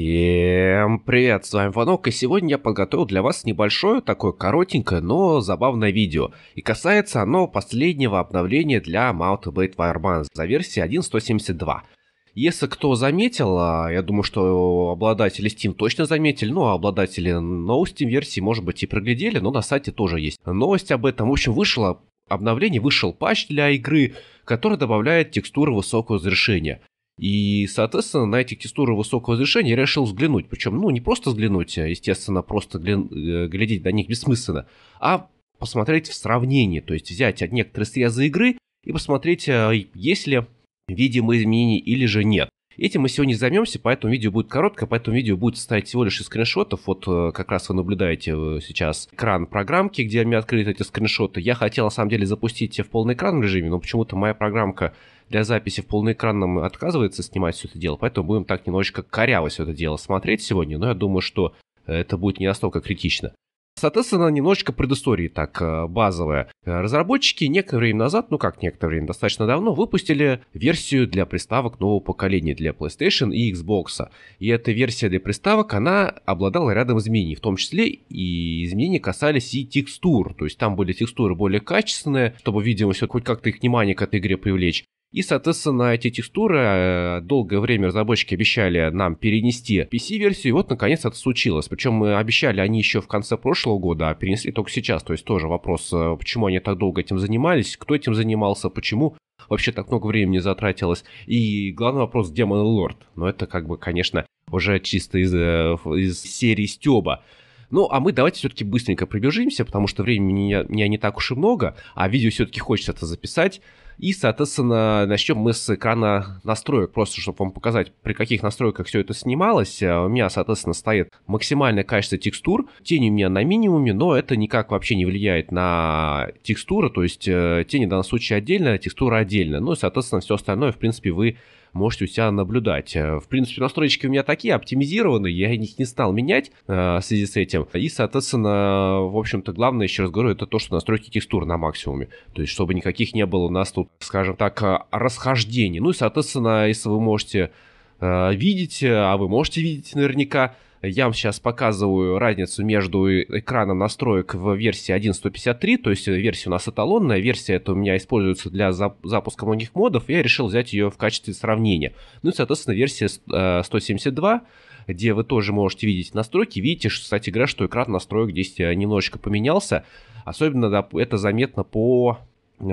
Всем привет, с вами Ванок, и сегодня я подготовил для вас небольшое, такое коротенькое, но забавное видео. И касается оно последнего обновления для Mount Blade Fireman за версией 1.172. Если кто заметил, а, я думаю, что обладатели Steam точно заметили, ну а обладатели No Steam версии, может быть, и проглядели, но на сайте тоже есть новость об этом. В общем, вышло обновление вышел патч для игры, который добавляет текстуры высокого разрешения. И, соответственно, на эти текстуры высокого разрешения я решил взглянуть. Причем, ну, не просто взглянуть, а, естественно, просто гля- э, глядеть на них бессмысленно, а посмотреть в сравнении, то есть взять от некоторые срезы игры и посмотреть, а, есть ли видимые изменения или же нет. Этим мы сегодня займемся, поэтому видео будет короткое, поэтому видео будет состоять всего лишь из скриншотов. Вот э, как раз вы наблюдаете э, сейчас экран программки, где у меня открыты эти скриншоты. Я хотел на самом деле запустить в полноэкранном режиме, но почему-то моя программка для записи в полноэкранном отказывается снимать все это дело, поэтому будем так немножечко коряво все это дело смотреть сегодня, но я думаю, что э, это будет не настолько критично. Соответственно, немножечко предыстории так э, базовая. Э, разработчики некоторое время назад, ну как некоторое время, достаточно давно, выпустили версию для приставок нового поколения для PlayStation и Xbox. И эта версия для приставок, она обладала рядом изменений, в том числе и изменения касались и текстур. То есть там были текстуры более качественные, чтобы, видимо, все хоть как-то их внимание к этой игре привлечь. И, соответственно, эти текстуры э, долгое время разработчики обещали нам перенести PC-версию, и вот, наконец, это случилось. Причем мы обещали они еще в конце прошлого года, а перенесли только сейчас. То есть тоже вопрос, э, почему они так долго этим занимались, кто этим занимался, почему вообще так много времени затратилось. И главный вопрос, где Лорд? Но это, как бы, конечно, уже чисто из, э, из серии Стеба. Ну, а мы давайте все-таки быстренько пробежимся, потому что времени у меня не так уж и много, а видео все-таки хочется это записать. И, соответственно, начнем мы с экрана настроек, просто чтобы вам показать, при каких настройках все это снималось. Э, у меня, соответственно, стоит максимальное качество текстур, тени у меня на минимуме, но это никак вообще не влияет на текстуру, то есть э, тени в данном случае отдельно, текстура отдельно. Ну и, соответственно, все остальное, в принципе, вы можете у себя наблюдать. Э, в принципе, настройки у меня такие, оптимизированные, я их не стал менять э, в связи с этим. И, соответственно, в общем-то, главное, еще раз говорю, это то, что настройки текстур на максимуме. То есть, чтобы никаких не было у нас тут, скажем так, э, расхождений. Ну и, соответственно, если вы можете видеть, а вы можете видеть наверняка, я вам сейчас показываю разницу между экраном настроек в версии 1.153, то есть э, версия у нас эталонная, версия это у меня используется для запуска многих модов, и я решил взять ее в качестве сравнения. Ну и, соответственно, версия 172 э, где вы тоже можете видеть настройки. Видите, что, кстати говоря, что экран настроек здесь э, немножечко поменялся. Особенно да, это заметно по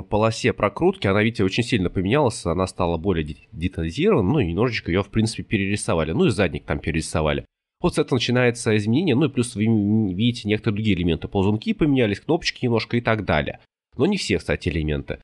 полосе прокрутки. Она, видите, очень сильно поменялась. Она стала более детализирована. Ну и немножечко ее, в принципе, перерисовали. Ну и задник там перерисовали. Вот с этого начинается изменение, ну и плюс вы видите некоторые другие элементы. Ползунки поменялись, кнопочки немножко и так далее. Но не все, кстати, элементы.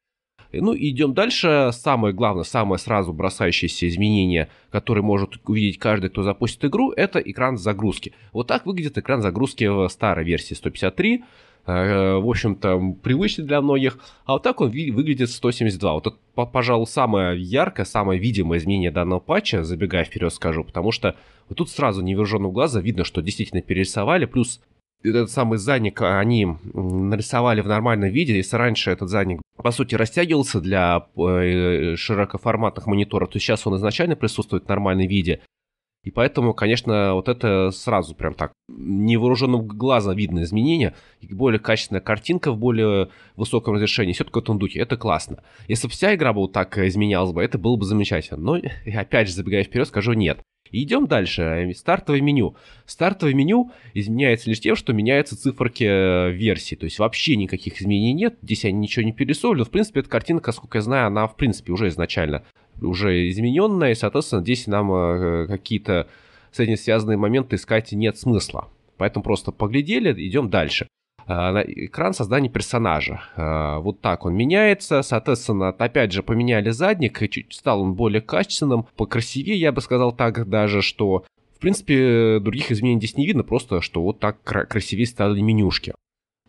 Ну и идем дальше. Самое главное, самое сразу бросающееся изменение, которое может увидеть каждый, кто запустит игру, это экран загрузки. Вот так выглядит экран загрузки в старой версии 153. Э, в общем-то, привычный для многих. А вот так он выглядит 172. Вот это, пожалуй, самое яркое, самое видимое изменение данного патча, забегая вперед скажу, потому что вот тут сразу невооруженного глаза видно, что действительно перерисовали, плюс этот самый задник а, они нарисовали в нормальном виде. Если раньше этот задник, по сути, растягивался для э, широкоформатных мониторов, то сейчас он изначально присутствует в нормальном виде. И поэтому, конечно, вот это сразу прям так невооруженным глазом видно изменение. более качественная картинка в более высоком разрешении. Все такое в этом духе. Это классно. Если бы вся игра бы вот так изменялась бы, это было бы замечательно. Но, опять же, забегая вперед, скажу нет. идем дальше. Стартовое меню. Стартовое меню изменяется лишь тем, что меняются циферки э, версии. То есть вообще никаких изменений нет. Здесь они ничего не пересовывали. в принципе, эта картинка, сколько я знаю, она, в принципе, уже изначально уже измененная, и, соответственно, здесь нам э, какие-то с этим связанные моменты искать нет смысла. Поэтому просто поглядели, идем дальше. А, экран создания персонажа. А, вот так он меняется. Соответственно, опять же, поменяли задник. Чуть стал он более качественным. Покрасивее, я бы сказал так даже, что... В принципе, других изменений здесь не видно. Просто, что вот так красивее стали менюшки.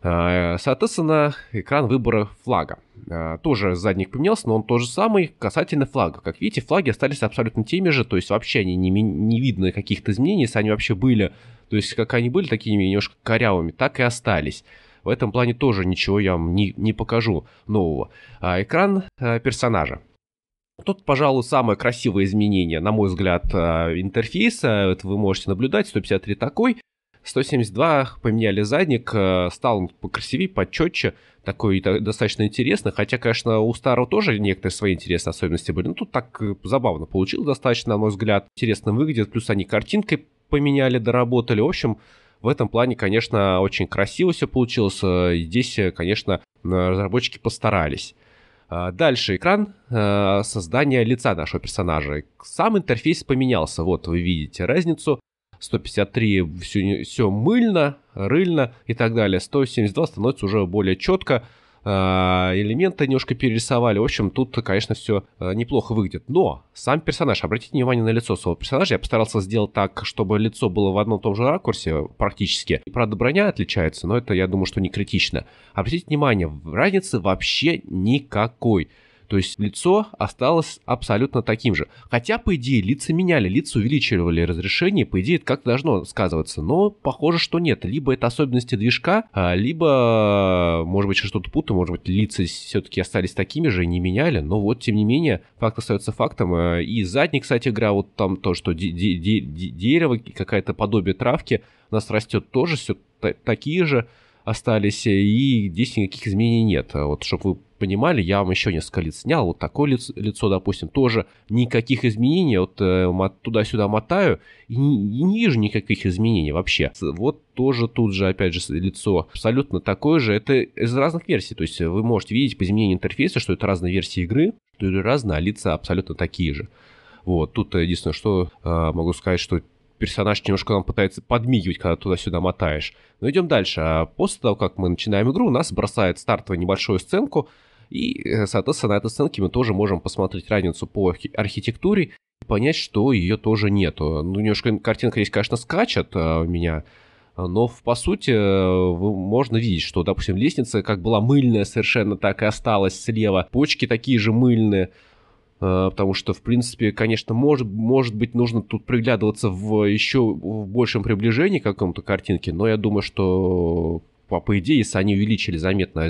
Э, соответственно, экран выбора флага. Э, тоже задник поменялся, но он тот же самый касательно флага. Как видите, флаги остались абсолютно теми же, то есть вообще они не, не видно каких-то изменений, если они вообще были, то есть как они были такими немножко корявыми, так и остались. В этом плане тоже ничего я вам не, не покажу нового. А экран э, персонажа. Тут, пожалуй, самое красивое изменение, на мой взгляд, интерфейса. Это вы можете наблюдать, 153 такой. 172 поменяли задник, э, стал он покрасивее, почетче, такой достаточно интересный. Хотя, конечно, у старого тоже некоторые свои интересные особенности были. Но тут так э, забавно получилось достаточно, на мой взгляд. Интересно выглядит. Плюс они картинкой поменяли, доработали. В общем, в этом плане, конечно, очень красиво все получилось. Э, здесь, конечно, разработчики постарались. А, дальше экран создания лица нашего персонажа. Сам интерфейс поменялся. Вот вы видите разницу. 153 все, все мыльно, рыльно и так далее. 172 становится уже более четко а, элементы немножко перерисовали. В общем, тут, конечно, все а, неплохо выглядит. Но сам персонаж, обратите внимание на лицо своего персонажа. Я постарался сделать так, чтобы лицо было в одном и том же ракурсе практически. Правда, броня отличается, но это, я думаю, что не критично. Обратите внимание, разницы вообще никакой. То есть лицо осталось абсолютно таким же. Хотя, по идее, лица меняли, лица увеличивали разрешение, по идее, это как должно сказываться. Но похоже, что нет. Либо это особенности движка, а, либо, может быть, что-то путаю, может быть, лица все-таки остались такими же, и не меняли. Но вот, тем не менее, факт остается фактом. А, и задник, кстати, игра, вот там то, что де де дерево, какая-то подобие травки у нас растет тоже все такие же остались, э, и здесь никаких изменений нет. А вот, чтобы вы понимали, я вам еще несколько лиц снял, вот такое лицо, лицо допустим, тоже никаких изменений, вот э, туда-сюда мотаю, и не, не вижу никаких изменений вообще. Вот тоже тут же, опять же, лицо абсолютно такое же, это из разных версий, то есть вы можете видеть по изменению интерфейса, что это разные версии игры, что это разные, а лица абсолютно такие же. Вот, тут единственное, что э, могу сказать, что персонаж немножко нам пытается подмигивать, когда туда-сюда мотаешь. Но идем дальше. А после того, как мы начинаем игру, нас бросает стартовую небольшую сценку, и, э, соответственно, на этой сценке мы тоже можем посмотреть разницу по архитектуре и понять, что ее тоже нету. Ну, немножко картинка здесь, конечно, скачет э, у меня, но, по сути, э, можно видеть, что, допустим, лестница как была мыльная совершенно, так и осталась слева. Почки такие же мыльные. Э, потому что, в принципе, конечно, может, может быть, нужно тут приглядываться в еще в большем приближении к какому-то картинке, но я думаю, что по, по идее, если они увеличили заметно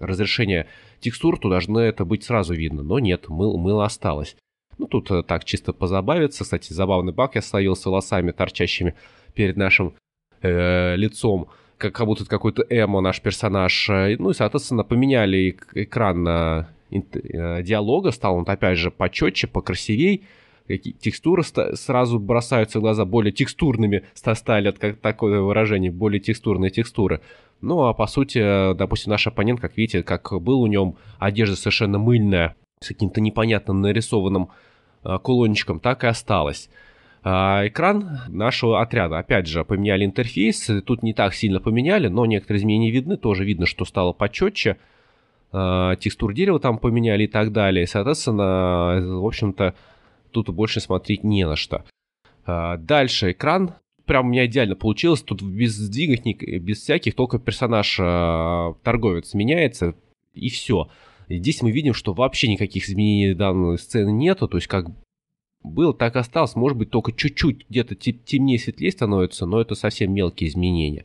разрешение текстур, то должно это быть сразу видно. Но нет, мыло, мыло осталось. Ну, тут э, так чисто позабавиться. Кстати, забавный баг я словил с волосами, торчащими перед нашим э, лицом. Как, как будто какой-то эмо наш персонаж. Э, ну и, соответственно, поменяли экран на Э, диалога стал он, опять же, почетче, покрасивей, какие текстуры сразу бросаются в глаза, более текстурными стали, как такое выражение, более текстурные текстуры. Ну, а по сути, допустим, наш оппонент, как видите, как был у него одежда совершенно мыльная, с каким-то непонятным нарисованным э, кулончиком, так и осталось. А экран нашего отряда. Опять же, поменяли интерфейс. Тут не так сильно поменяли, но некоторые изменения видны. Тоже видно, что стало почетче. Э, текстур дерева там поменяли и так далее. Соответственно, в общем-то, тут больше смотреть не на что. Э, дальше экран. Прям у меня идеально получилось. Тут без сдвигов, без всяких, только персонаж э, торговец меняется, и все. здесь мы видим, что вообще никаких изменений данной сцены нету. То есть как было так и осталось. Может быть, только чуть-чуть где-то темнее, светлее становится, но это совсем мелкие изменения.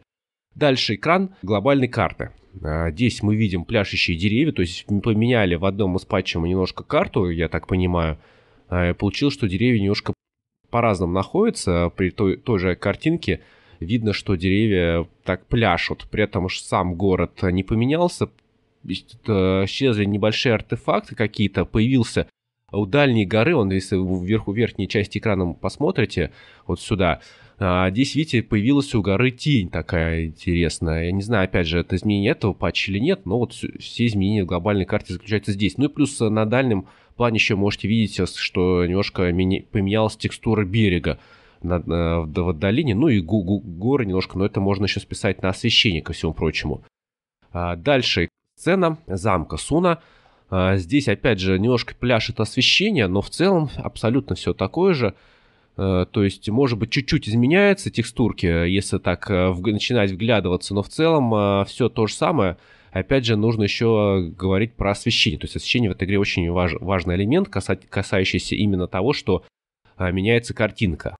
Дальше экран глобальной карты. А, здесь мы видим пляшущие деревья, то есть поменяли в одном из патчем немножко карту, я так понимаю. А, получилось, что деревья немножко по-разному находятся при той, той же картинке. Видно, что деревья так пляшут, при этом уж сам город не поменялся. Э, исчезли небольшие артефакты какие-то, появился у дальней горы, он, если вы вверху в верхней части экрана посмотрите, вот сюда, а, здесь, видите, появилась у горы тень такая интересная. Я не знаю, опять же, это изменение этого патча или нет, но вот все изменения в глобальной карте заключаются здесь. Ну и плюс э, на дальнем плане еще можете видеть, э, что немножко поменялась текстура берега э, в долине, ну и горы немножко, но это можно еще списать на освещение, ко всему прочему. А, дальше сцена замка Суна. А, здесь, опять же, немножко пляшет освещение, но в целом абсолютно все такое же. Э, то есть, может быть, чуть-чуть изменяется текстурки, если так э, начинать вглядываться, но в целом э, все то же самое. Опять же, нужно еще говорить про освещение. То есть освещение в этой игре очень важ, важный элемент, касающийся именно того, что меняется картинка.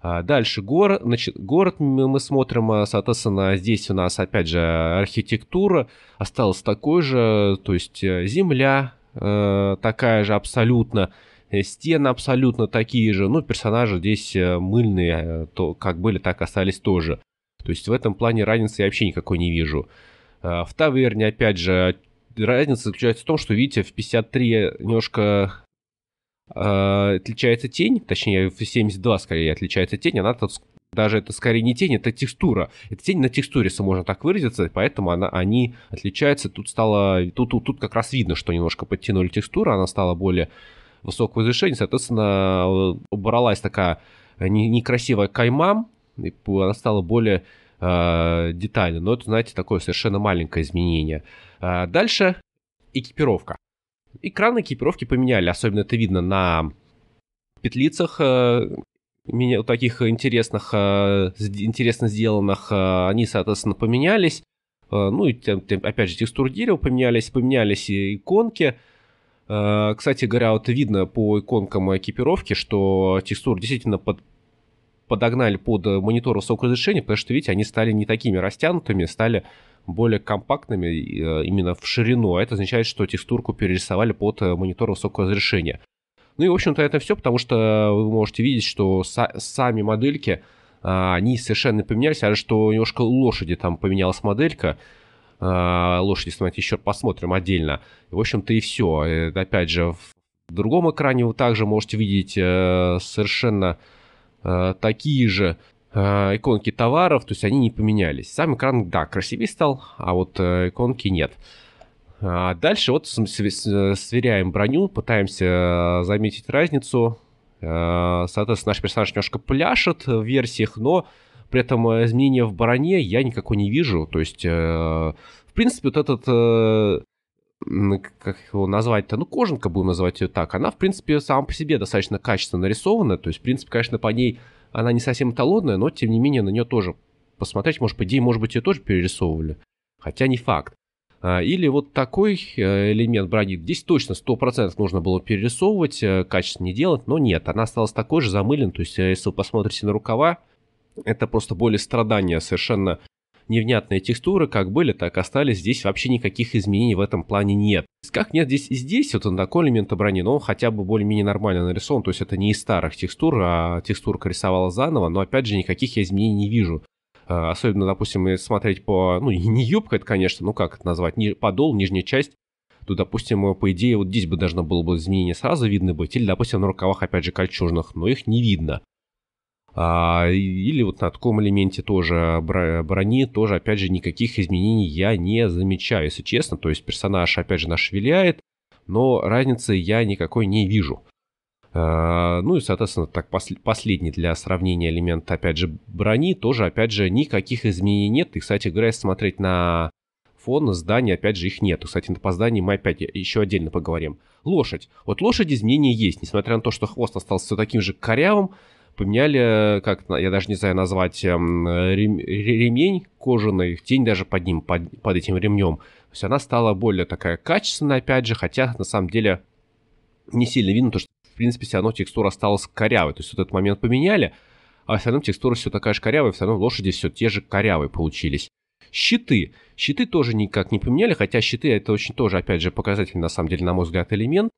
А дальше гор, значит, город мы смотрим, соответственно, здесь у нас, опять же, архитектура осталась такой же, то есть земля э, такая же абсолютно, Стены абсолютно такие же. Ну, персонажи здесь э, мыльные, э, то как были, так остались тоже. То есть в этом плане разницы я вообще никакой не вижу. Э, в таверне, опять же, разница заключается в том, что, видите, в 53 немножко э, отличается тень, точнее, в 72 скорее отличается тень, она тут даже это скорее не тень, это текстура. Это тень на текстуре, если можно так выразиться, поэтому она, они отличаются. Тут стало, тут, тут, тут как раз видно, что немножко подтянули текстуру, она стала более высокого разрешения, соответственно, э, убралась такая э, некрасивая кайма, и она стала более э, детальной. Но это, знаете, такое совершенно маленькое изменение. Э, дальше экипировка. Экраны экипировки поменяли, особенно это видно на петлицах э, таких интересных, интересно сделанных, они, соответственно, поменялись. Ну и, опять же, текстур дерева поменялись, поменялись и иконки. Э, кстати говоря, вот видно по иконкам экипировки, что текстуры действительно под, подогнали под монитор высокого разрешения, потому что, видите, они стали не такими растянутыми, стали более компактными э, именно в ширину. А это означает, что текстурку перерисовали под э, монитор высокого разрешения. Ну и, в общем-то, это все, потому что вы можете видеть, что са- сами модельки, а, они совершенно поменялись, а что немножко лошади там поменялась моделька, а, лошади становится. Еще посмотрим отдельно. В общем-то и все. Это, опять же, в другом экране вы также можете видеть э, совершенно э, такие же э, иконки товаров, то есть они не поменялись. Сам экран, да, красивее стал, а вот иконки нет. А дальше вот сверяем броню, пытаемся заметить разницу. Соответственно, наш персонаж немножко пляшет в версиях, но при этом э, изменения в баране я никакой не вижу. То есть, э, в принципе, вот этот э, как его назвать-то, ну, кожанка, будем называть ее так, она, в принципе, сама по себе достаточно качественно нарисована, то есть, в принципе, конечно, по ней она не совсем эталонная, но, тем не менее, на нее тоже посмотреть, может, по идее, может быть, ее тоже перерисовывали, хотя не факт. А, или вот такой э, элемент брони, здесь точно 100% нужно было перерисовывать, э, качественно не делать, но нет, она осталась такой же, замылен, то есть, если вы посмотрите на рукава, это просто боль страдания, совершенно невнятные текстуры, как были, так остались. Здесь вообще никаких изменений в этом плане нет. Как нет здесь и здесь, вот он такой элемент Ментобрани, но он хотя бы более-менее нормально нарисован. То есть это не из старых текстур, а текстурка рисовала заново, но опять же никаких я изменений не вижу. Э, особенно, допустим, смотреть по... Ну, не юбка это, конечно, ну как это назвать? Подол, нижняя часть то, допустим, по идее, вот здесь бы должно было бы изменение сразу видно быть, или, допустим, на рукавах, опять же, кольчужных, но их не видно. А, или вот на таком элементе тоже брони, тоже, опять же, никаких изменений я не замечаю, если честно. То есть персонаж, опять же, наш виляет, но разницы я никакой не вижу. А, ну и, соответственно, так последний для сравнения элемент, опять же, брони, тоже, опять же, никаких изменений нет. И, кстати говоря, если смотреть на фон зданий, опять же, их нет. Кстати, по зданию мы опять еще отдельно поговорим. Лошадь. Вот лошадь изменения есть, несмотря на то, что хвост остался все таким же корявым, поменяли, э, как я даже не знаю назвать, эм, ремень кожаный, тень даже под ним, под, под этим ремнем. То есть она стала более такая качественная, опять же, хотя на самом деле не сильно видно, то что, в принципе, все равно текстура осталась корявой. То есть вот этот момент поменяли, а все равно текстура все такая же корявая, все равно лошади все те же корявые получились. Щиты. Щиты тоже никак не поменяли, хотя щиты это очень тоже, опять же, показательный, на самом деле, на мой взгляд, элемент.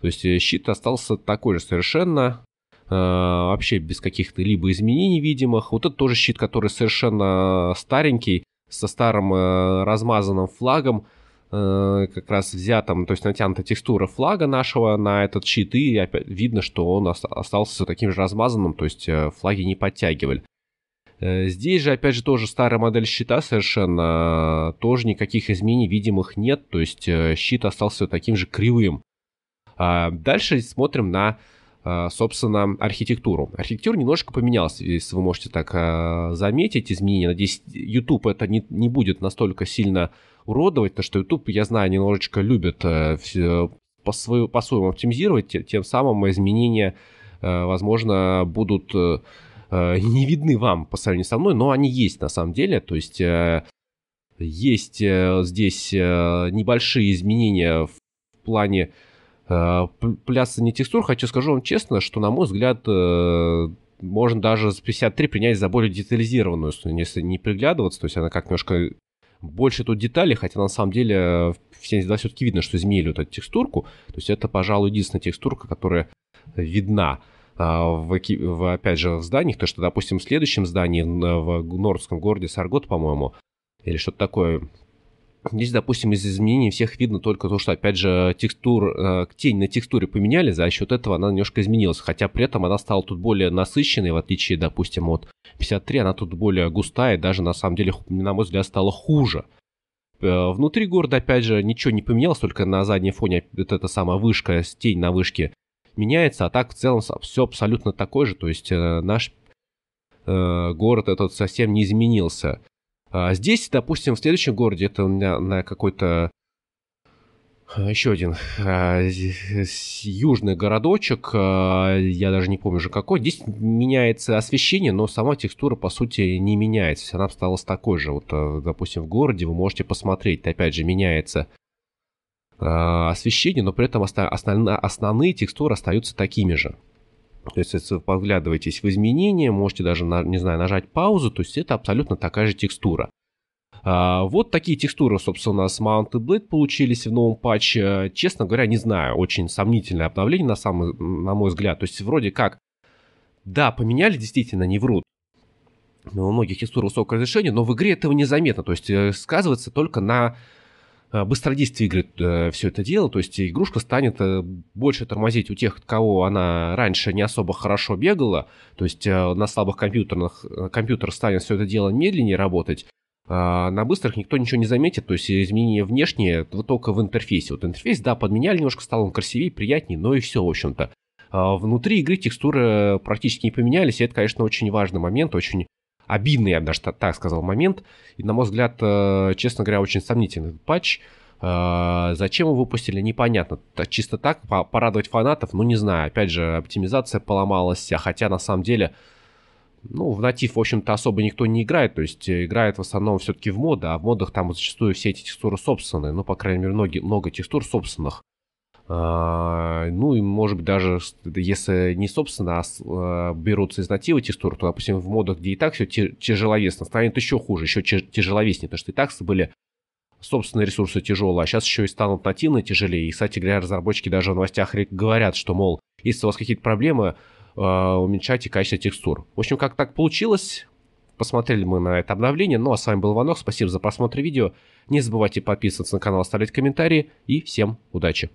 То есть э, щит остался такой же совершенно. Э, вообще без каких-то либо изменений видимых. Вот это тоже щит, который совершенно старенький, со старым э, размазанным флагом, э, как раз взятым, то есть натянута текстура флага нашего на этот щит, и опять видно, что он остался таким же размазанным, то есть флаги не подтягивали. Здесь же, опять же, тоже старая модель щита совершенно, тоже никаких изменений видимых нет, то есть щит остался таким же кривым. А дальше смотрим на а, собственно, архитектуру. Архитектура немножко поменялась, если вы можете так а, заметить изменения. Надеюсь, YouTube это не, не будет настолько сильно уродовать, потому что YouTube, я знаю, немножечко любит э, по-своему по оптимизировать, тем самым изменения, э, возможно, будут э, не видны вам по сравнению со мной, но они есть на самом деле. То есть есть здесь небольшие изменения в плане Э, пляса не текстур, хочу скажу вам честно, что, на мой взгляд, э, можно даже с 53 принять за более детализированную, если не приглядываться, то есть она как немножко больше тут деталей, хотя на самом деле э, в 72 все-таки видно, что изменили вот эту текстурку, то есть это, пожалуй, единственная текстурка, которая видна в, в, опять же, в зданиях, то что, допустим, в следующем здании в нордском городе Саргот, по-моему, или что-то такое, Здесь, допустим, из изменений всех видно только то, что, опять же, текстур, э, тень на текстуре поменяли, за счет этого она немножко изменилась, хотя при этом она стала тут более насыщенной, в отличие, допустим, от 53, она тут более густая, даже, на самом деле, на мой взгляд, стала хуже. Э, внутри города, опять же, ничего не поменялось, только на заднем фоне вот эта самая вышка, тень на вышке меняется, а так в целом все абсолютно такое же, то есть э, наш город этот совсем не изменился. А здесь, допустим, в следующем городе, это у меня на какой-то а, еще один а, южный городочек, я даже не помню же какой. Здесь меняется освещение, но сама текстура, по сути, не меняется. Она осталась такой же. Вот, допустим, в городе вы можете посмотреть, опять же, меняется освещение, но при этом основные текстуры остаются такими же. То есть, если вы поглядываетесь в изменения, можете даже, не знаю, нажать паузу, то есть это абсолютно такая же текстура. А, вот такие текстуры, собственно, у нас Mount Blade получились в новом патче. Честно говоря, не знаю, очень сомнительное обновление, на, самый, на мой взгляд. То есть, вроде как, да, поменяли, действительно, не врут. У многих текстур высокого разрешения, но в игре этого незаметно. То есть, э, сказывается только на Э, быстродействие игры э, все это дело, то есть игрушка станет э, больше тормозить у тех, кого она раньше не особо хорошо бегала, то есть на слабых компьютерных компьютер станет все это дело медленнее работать, на быстрых никто ничего не заметит, то есть изменения внешние вот только в интерфейсе. Вот интерфейс, да, подменяли немножко, стал он красивее, приятнее, но ну и все, в общем-то. Внутри игры текстуры практически не поменялись, и это, конечно, очень важный момент, очень обидный, я бы даже так сказал, момент. И, на мой взгляд, э, честно говоря, очень сомнительный патч. Э, зачем его выпустили, непонятно. Чисто так, порадовать фанатов, ну не знаю. Опять же, оптимизация поломалась, а хотя на самом деле... Ну, в натив, в общем-то, особо никто не играет, то есть э, играет в основном все-таки в моды, а в модах там зачастую все эти текстуры собственные, ну, по крайней мере, многие, много текстур собственных. А, ну и, может быть, даже если не собственно, а, а берутся нативы текстур то, допустим, в модах, где и так все тяжеловесно, станет еще хуже, еще тяжеловеснее, потому что и так были собственные ресурсы тяжелые, а сейчас еще и станут нативно тяжелее. И, кстати говоря, разработчики даже в новостях говорят, что, мол, если у вас какие-то проблемы, а, уменьшайте качество текстур. В общем, как так получилось, посмотрели мы на это обновление. Ну а с вами был Ванок, спасибо за просмотр видео. Не забывайте подписываться на канал, оставлять комментарии и всем удачи!